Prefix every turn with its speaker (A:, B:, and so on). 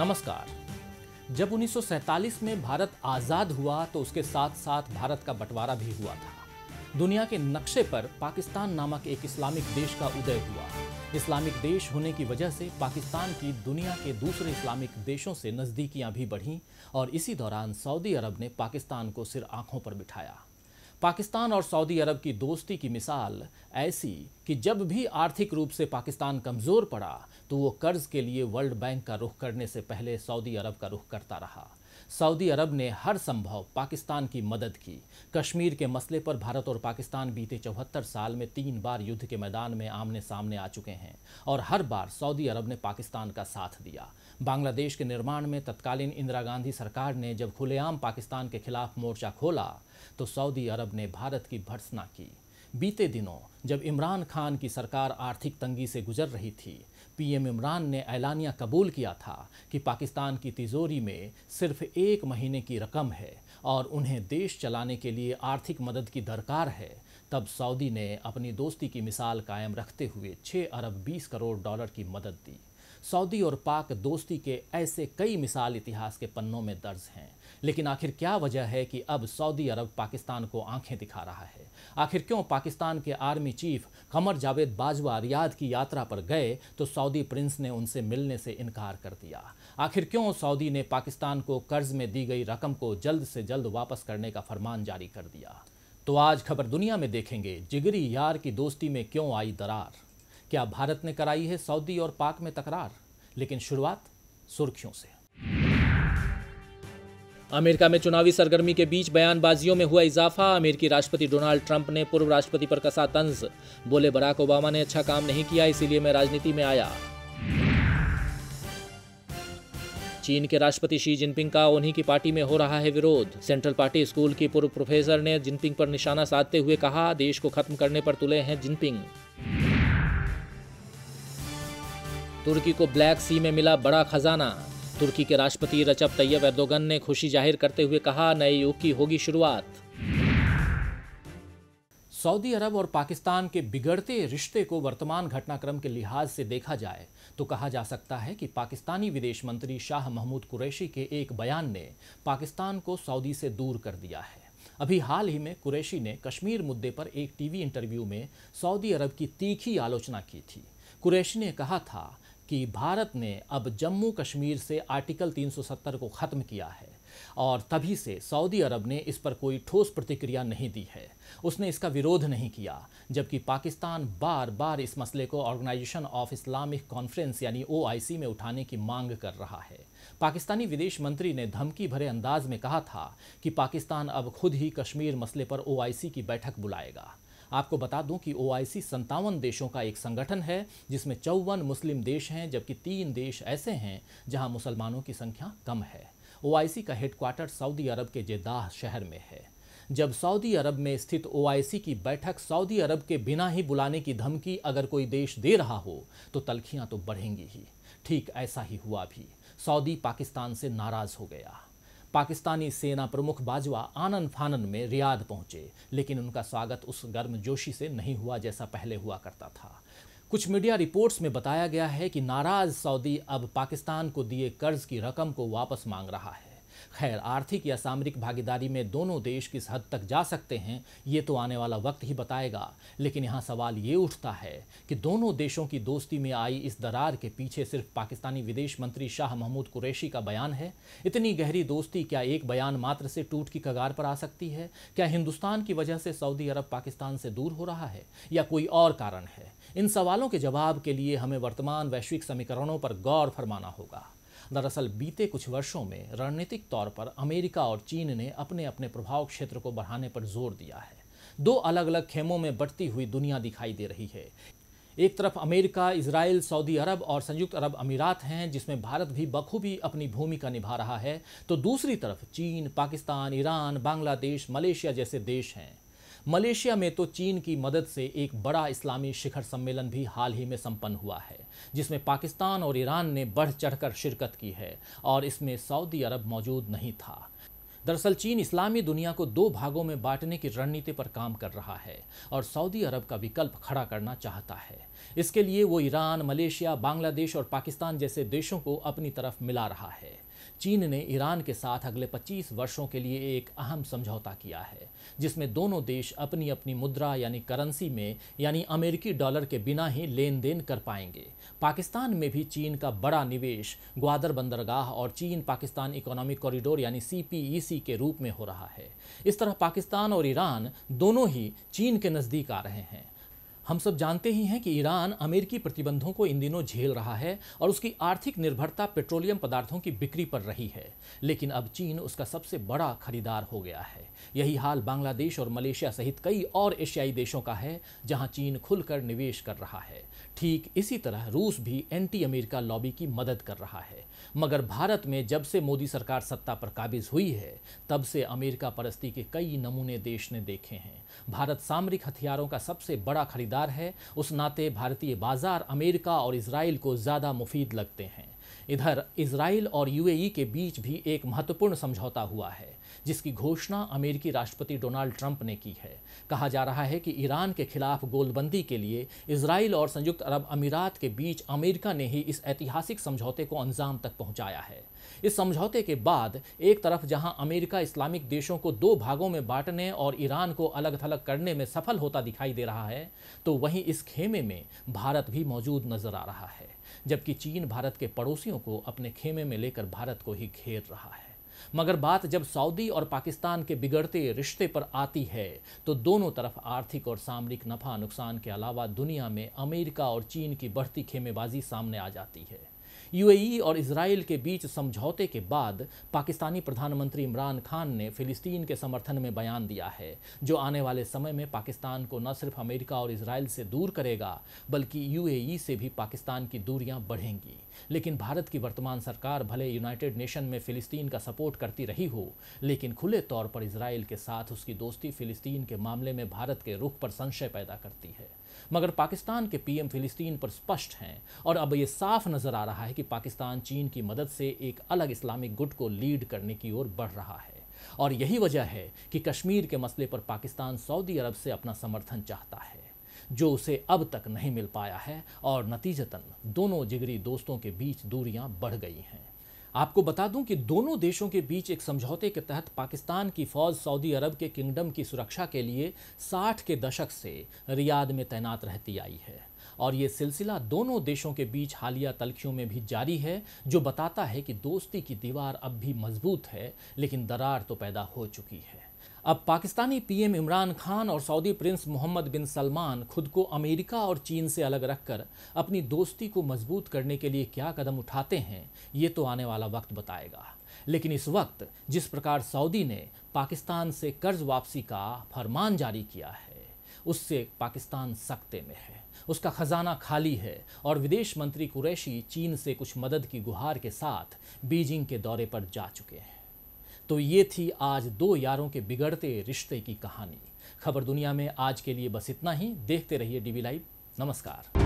A: नमस्कार जब 1947 में भारत आज़ाद हुआ तो उसके साथ साथ भारत का बंटवारा भी हुआ था दुनिया के नक्शे पर पाकिस्तान नामक एक इस्लामिक देश का उदय हुआ इस्लामिक देश होने की वजह से पाकिस्तान की दुनिया के दूसरे इस्लामिक देशों से नज़दीकियां भी बढ़ीं और इसी दौरान सऊदी अरब ने पाकिस्तान को सिर आंखों पर बिठाया पाकिस्तान और सऊदी अरब की दोस्ती की मिसाल ऐसी कि जब भी आर्थिक रूप से पाकिस्तान कमज़ोर पड़ा तो वो कर्ज के लिए वर्ल्ड बैंक का रुख करने से पहले सऊदी अरब का रुख करता रहा सऊदी अरब ने हर संभव पाकिस्तान की मदद की कश्मीर के मसले पर भारत और पाकिस्तान बीते चौहत्तर साल में तीन बार युद्ध के मैदान में आमने सामने आ चुके हैं और हर बार सऊदी अरब ने पाकिस्तान का साथ दिया बांग्लादेश के निर्माण में तत्कालीन इंदिरा गांधी सरकार ने जब खुलेआम पाकिस्तान के खिलाफ मोर्चा खोला तो सऊदी अरब ने भारत की भर्सना की बीते दिनों जब इमरान खान की सरकार आर्थिक तंगी से गुजर रही थी पीएम इमरान ने ऐलानिया कबूल किया था कि पाकिस्तान की तिजोरी में सिर्फ एक महीने की रकम है और उन्हें देश चलाने के लिए आर्थिक मदद की दरकार है तब सऊदी ने अपनी दोस्ती की मिसाल कायम रखते हुए 6 अरब 20 करोड़ डॉलर की मदद दी सऊदी और पाक दोस्ती के ऐसे कई मिसाल इतिहास के पन्नों में दर्ज हैं लेकिन आखिर क्या वजह है कि अब सऊदी अरब पाकिस्तान को आंखें दिखा रहा है आखिर क्यों पाकिस्तान के army chief Qamar Javed Bajwa Riyadh की यात्रा पर गए तो सऊदी प्रिंस ने उनसे मिलने से इनकार कर दिया आखिर क्यों सऊदी ने पाकिस्तान को कर्ज में दी गई रकम को जल्द से जल्द वापस करने का फरमान जारी कर दिया तो आज खबर दुनिया में देखेंगे जिगरी यार की दोस्ती में क्यों आई दरार क्या भारत ने कराई है सऊदी और पाक में तकरार लेकिन शुरुआत सुर्खियों से अमेरिका में चुनावी सरगर्मी के बीच बयानबाजियों में हुआ इजाफा अमेरिकी राष्ट्रपति डोनाल्ड ट्रंप ने पूर्व राष्ट्रपति पर कसा तंज बोले बराक ओबामा ने अच्छा काम नहीं किया इसीलिए मैं राजनीति में आया चीन के राष्ट्रपति शी जिनपिंग का उन्हीं की पार्टी में हो रहा है विरोध सेंट्रल पार्टी स्कूल की पूर्व प्रोफेसर ने जिनपिंग पर निशाना साधते हुए कहा देश को खत्म करने पर तुले हैं जिनपिंग तुर्की को ब्लैक सी में मिला बड़ा खजाना तुर्की के राष्ट्रपति रचब तैयब एर्दोगन ने खुशी जाहिर करते हुए कहा नए युग की होगी शुरुआत सऊदी अरब और पाकिस्तान के बिगड़ते रिश्ते को वर्तमान घटनाक्रम के लिहाज से देखा जाए तो कहा जा सकता है कि पाकिस्तानी विदेश मंत्री शाह महमूद कुरैशी के एक बयान ने पाकिस्तान को सऊदी से दूर कर दिया है अभी हाल ही में कुरैशी ने कश्मीर मुद्दे पर एक टीवी इंटरव्यू में सऊदी अरब की तीखी आलोचना की थी कुरैशी ने कहा था कि भारत ने अब जम्मू कश्मीर से आर्टिकल 370 को ख़त्म किया है और तभी से सऊदी अरब ने इस पर कोई ठोस प्रतिक्रिया नहीं दी है उसने इसका विरोध नहीं किया जबकि पाकिस्तान बार बार इस मसले को ऑर्गेनाइजेशन ऑफ इस्लामिक कॉन्फ्रेंस यानी ओआईसी में उठाने की मांग कर रहा है पाकिस्तानी विदेश मंत्री ने धमकी भरे अंदाज में कहा था कि पाकिस्तान अब खुद ही कश्मीर मसले पर ओ की बैठक बुलाएगा आपको बता दूं कि ओ आई देशों का एक संगठन है जिसमें चौवन मुस्लिम देश हैं जबकि तीन देश ऐसे हैं जहां मुसलमानों की संख्या कम है ओआईसी का हेडक्वार्टर सऊदी अरब के जेदाह शहर में है जब सऊदी अरब में स्थित ओआईसी की बैठक सऊदी अरब के बिना ही बुलाने की धमकी अगर कोई देश दे रहा हो तो तलखियां तो बढ़ेंगी ही ठीक ऐसा ही हुआ भी सऊदी पाकिस्तान से नाराज हो गया पाकिस्तानी सेना प्रमुख बाजवा आनन फानन में रियाद पहुंचे लेकिन उनका स्वागत उस गर्म जोशी से नहीं हुआ जैसा पहले हुआ करता था कुछ मीडिया रिपोर्ट्स में बताया गया है कि नाराज सऊदी अब पाकिस्तान को दिए कर्ज की रकम को वापस मांग रहा है खैर आर्थिक या सामरिक भागीदारी में दोनों देश किस हद तक जा सकते हैं ये तो आने वाला वक्त ही बताएगा लेकिन यहाँ सवाल ये उठता है कि दोनों देशों की दोस्ती में आई इस दरार के पीछे सिर्फ पाकिस्तानी विदेश मंत्री शाह महमूद कुरैशी का बयान है इतनी गहरी दोस्ती क्या एक बयान मात्र से टूट की कगार पर आ सकती है क्या हिंदुस्तान की वजह से सऊदी अरब पाकिस्तान से दूर हो रहा है या कोई और कारण है इन सवालों के जवाब के लिए हमें वर्तमान वैश्विक समीकरणों पर गौर फरमाना होगा दरअसल बीते कुछ वर्षों में रणनीतिक तौर पर अमेरिका और चीन ने अपने अपने प्रभाव क्षेत्र को बढ़ाने पर जोर दिया है दो अलग अलग खेमों में बढ़ती हुई दुनिया दिखाई दे रही है एक तरफ अमेरिका इसराइल सऊदी अरब और संयुक्त अरब अमीरात हैं जिसमें भारत भी बखूबी अपनी भूमिका निभा रहा है तो दूसरी तरफ चीन पाकिस्तान ईरान बांग्लादेश मलेशिया जैसे देश हैं मलेशिया में तो चीन की मदद से एक बड़ा इस्लामी शिखर सम्मेलन भी हाल ही में संपन्न हुआ है जिसमें पाकिस्तान और ईरान ने बढ़ चढ़कर शिरकत की है और इसमें सऊदी अरब मौजूद नहीं था दरअसल चीन इस्लामी दुनिया को दो भागों में बांटने की रणनीति पर काम कर रहा है और सऊदी अरब का विकल्प खड़ा करना चाहता है इसके लिए वो ईरान मलेशिया बांग्लादेश और पाकिस्तान जैसे देशों को अपनी तरफ मिला रहा है चीन ने ईरान के साथ अगले 25 वर्षों के लिए एक अहम समझौता किया है जिसमें दोनों देश अपनी अपनी मुद्रा यानी करेंसी में यानी अमेरिकी डॉलर के बिना ही लेन देन कर पाएंगे पाकिस्तान में भी चीन का बड़ा निवेश ग्वादर बंदरगाह और चीन पाकिस्तान इकोनॉमिक कॉरिडोर यानी सी e के रूप में हो रहा है इस तरह पाकिस्तान और ईरान दोनों ही चीन के नज़दीक आ रहे हैं हम सब जानते ही हैं कि ईरान अमेरिकी प्रतिबंधों को इन दिनों झेल रहा है और उसकी आर्थिक निर्भरता पेट्रोलियम पदार्थों की बिक्री पर रही है लेकिन अब चीन उसका सबसे बड़ा खरीदार हो गया है यही हाल बांग्लादेश और मलेशिया सहित कई और एशियाई देशों का है जहां चीन खुलकर निवेश कर रहा है ठीक इसी तरह रूस भी एंटी अमेरिका लॉबी की मदद कर रहा है मगर भारत में जब से मोदी सरकार सत्ता पर काबिज हुई है तब से अमेरिका परस्ती के कई नमूने देश ने देखे हैं भारत सामरिक हथियारों का सबसे बड़ा खरीदार दावेदार है उस नाते भारतीय बाजार अमेरिका और इसराइल को ज़्यादा मुफीद लगते हैं इधर इसराइल और यूएई के बीच भी एक महत्वपूर्ण समझौता हुआ है जिसकी घोषणा अमेरिकी राष्ट्रपति डोनाल्ड ट्रंप ने की है कहा जा रहा है कि ईरान के खिलाफ गोलबंदी के लिए इसराइल और संयुक्त अरब अमीरात के बीच अमेरिका ने ही इस ऐतिहासिक समझौते को अंजाम तक पहुंचाया है इस समझौते के बाद एक तरफ जहां अमेरिका इस्लामिक देशों को दो भागों में बांटने और ईरान को अलग थलग करने में सफल होता दिखाई दे रहा है तो वहीं इस खेमे में भारत भी मौजूद नजर आ रहा है जबकि चीन भारत के पड़ोसियों को अपने खेमे में लेकर भारत को ही घेर रहा है मगर बात जब सऊदी और पाकिस्तान के बिगड़ते रिश्ते पर आती है तो दोनों तरफ आर्थिक और सामरिक नफा नुकसान के अलावा दुनिया में अमेरिका और चीन की बढ़ती खेमेबाजी सामने आ जाती है यूएई और इसराइल के बीच समझौते के बाद पाकिस्तानी प्रधानमंत्री इमरान खान ने फिलिस्तीन के समर्थन में बयान दिया है जो आने वाले समय में पाकिस्तान को न सिर्फ अमेरिका और इसराइल से दूर करेगा बल्कि यूएई से भी पाकिस्तान की दूरियां बढ़ेंगी लेकिन भारत की वर्तमान सरकार भले यूनाइटेड नेशन में फिलिस्तीन का सपोर्ट करती रही हो लेकिन खुले तौर पर इसराइल के साथ उसकी दोस्ती फिलिस्तीन के मामले में भारत के रुख पर संशय पैदा करती है मगर पाकिस्तान के पीएम फिलिस्तीन पर स्पष्ट हैं और अब यह साफ नज़र आ रहा है कि पाकिस्तान चीन की मदद से एक अलग इस्लामिक गुट को लीड करने की ओर बढ़ रहा है और यही वजह है कि कश्मीर के मसले पर पाकिस्तान सऊदी अरब से अपना समर्थन चाहता है जो उसे अब तक नहीं मिल पाया है और नतीजतन दोनों जिगरी दोस्तों के बीच दूरियां बढ़ गई हैं आपको बता दूं कि दोनों देशों के बीच एक समझौते के तहत पाकिस्तान की फौज सऊदी अरब के किंगडम की सुरक्षा के लिए 60 के दशक से रियाद में तैनात रहती आई है और ये सिलसिला दोनों देशों के बीच हालिया तलखियों में भी जारी है जो बताता है कि दोस्ती की दीवार अब भी मजबूत है लेकिन दरार तो पैदा हो चुकी है अब पाकिस्तानी पीएम इमरान खान और Saudi prince Mohammed bin Salman खुद को अमेरिका और चीन से अलग रखकर अपनी दोस्ती को मजबूत करने के लिए क्या कदम उठाते हैं ये तो आने वाला वक्त बताएगा लेकिन इस वक्त जिस प्रकार सऊदी ने पाकिस्तान से कर्ज वापसी का फरमान जारी किया है उससे पाकिस्तान सख्ते में है उसका खजाना खाली है और विदेश मंत्री कुरैशी चीन से कुछ मदद की गुहार के साथ बीजिंग के दौरे पर जा चुके हैं तो ये थी आज दो यारों के बिगड़ते रिश्ते की कहानी खबर दुनिया में आज के लिए बस इतना ही देखते रहिए डीवी लाइव नमस्कार